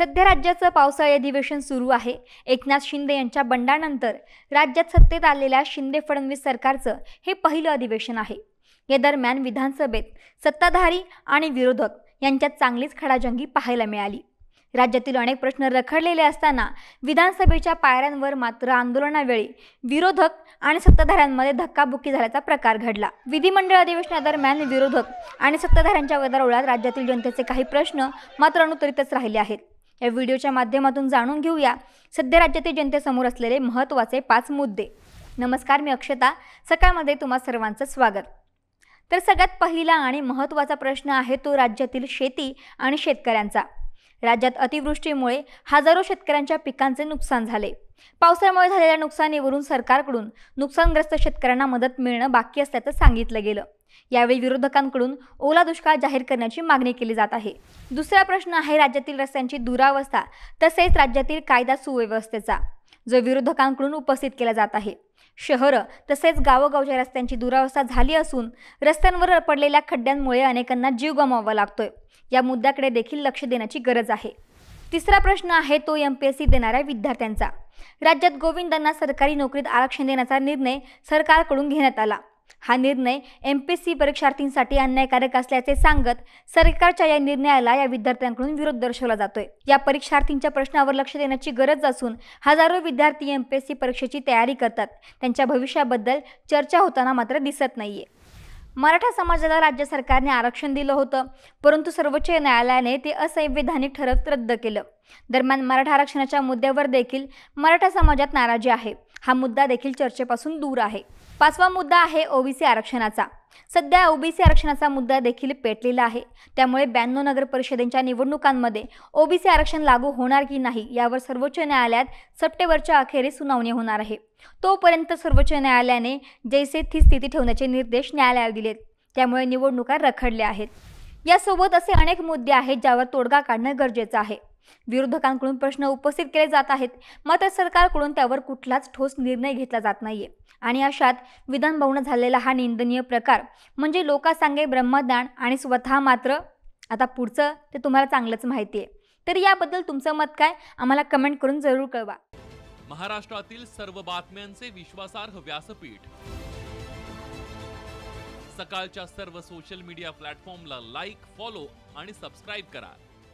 सध्या राज्याचं पावसाळी अधिवेशन सुरू आहे एकनाथ शिंदे यांच्या बंडानंतर राज्यात सत्तेत आलेल्या शिंदे फडणवीस सरकारचं हे पहिलं अधिवेशन आहे या दरम्यान विधानसभेत सत्ताधारी आणि विरोधक यांच्यात चांगलीच खडाजंगी पाहायला मिळाली राज्यातील अनेक प्रश्न रखडलेले असताना विधानसभेच्या पायऱ्यांवर मात्र आंदोलनावेळी विरोधक आणि सत्ताधाऱ्यांमध्ये धक्काबुक्की झाल्याचा प्रकार घडला विधिमंडळ अधिवेशनादरम्यान विरोधक आणि सत्ताधाऱ्यांच्या गदारोळात राज्यातील जनतेचे काही प्रश्न मात्र अनुत्तरितच राहिले आहेत या व्हिडिओच्या माध्यमातून जाणून घेऊया सध्या राज्यातील जनतेसमोर असलेले महत्त्वाचे पाच मुद्दे नमस्कार मी अक्षता सकाळमध्ये तुम्हा सर्वांचं स्वागत तर सगळ्यात पहिला आणि महत्त्वाचा प्रश्न आहे तो राज्यातील शेती आणि शेतकऱ्यांचा राज्यात अतिवृष्टीमुळे हजारो शेतकऱ्यांच्या पिकांचे नुकसान झाले पावसामुळे झालेल्या नुकसानीवरून सरकारकडून नुकसानग्रस्त शेतकऱ्यांना मदत मिळणं बाकी असल्याचं सांगितलं गेलं यावेळी विरोधकांकडून ओला दुष्काळ जाहीर करण्याची मागणी केली जात आहे दुसरा प्रश्न आहे राज्यातील रस्त्यांची दुरावस्था तसेच राज्यातील कायदा सुव्यवस्थेचा जो विरोधकांकडून उपस्थित केला जात आहे शहरं तसेच गावोगावच्या रस्त्यांची दुरावस्था झाली असून रस्त्यांवर पडलेल्या खड्ड्यांमुळे अनेकांना जीव गमावा लागतोय या मुद्द्याकडे देखील लक्ष देण्याची गरज आहे तिसरा प्रश्न आहे तो एम पी एस सी देणाऱ्या विद्यार्थ्यांचा राज्यात गोविंदांना सरकारी नोकरीत आरक्षण देण्याचा निर्णय सरकारकडून घेण्यात आला हा निर्णय एम पी एस सी परीक्षार्थींसाठी अन्यायकारक असल्याचे सांगत सरकारच्या या निर्णयाला या विद्यार्थ्यांकडून विरोध दर्शवला जातोय या परीक्षार्थींच्या प्रश्नावर लक्ष देण्याची गरज असून हजारो विद्यार्थी एम पी एस सी परीक्षेची तयारी करतात त्यांच्या भविष्याबद्दल चर्चा होताना मात्र दिसत नाहीये मराठा समाजाला राज्य सरकारने आरक्षण दिलं होतं परंतु सर्वोच्च न्यायालयाने ते असंवैधानिक ठरत रद्द केलं दरम्यान मराठा आरक्षणाच्या मुद्द्यावर देखील मराठा समाजात नाराजी आहे हा मुद्दा देखील चर्चेपासून दूर आहे पाचवा मुद्दा आहे ओबीसी आरक्षणाचा सध्या ओबीसी आरक्षणाचा मुद्दा देखील पेटलेला आहे त्यामुळे ब्याण्णव नगर परिषदेच्या निवडणुकांमध्ये ओबीसी आरक्षण लागू होणार की नाही यावर सर्वोच्च न्यायालयात सप्टेंबरच्या अखेरीस सुनावणी होणार आहे तोपर्यंत सर्वोच्च न्यायालयाने जैसे ती स्थिती ठेवण्याचे निर्देश न्यायालयाला दिलेत त्यामुळे निवडणुका रखडल्या आहेत यासोबत असे अनेक मुद्दे आहेत ज्यावर तोडगा काढणं गरजेचं आहे विरोधकांकडून प्रश्न उपस्थित केले जात आहेत मात्र सरकारकडून त्यावर कुठलाच ठोस निर्णय घेतला जात नाहीये आणि अशात विधानभवन झालेला हा निंदनीय प्रकार म्हणजे लोकांसांगे ब्रह्मदान आणि स्वतः मात्र आता पुढचं ते तुम्हाला चांगलंच माहिती आहे तर याबद्दल तुमचं मत काय आम्हाला कमेंट करून जरूर कळवा महाराष्ट्रातील सर्व बातम्यांचे विश्वासार्ह व्यासपीठ सकाळच्या सर्व सोशल मीडिया प्लॅटफॉर्मला लाईक फॉलो आणि सबस्क्राईब करा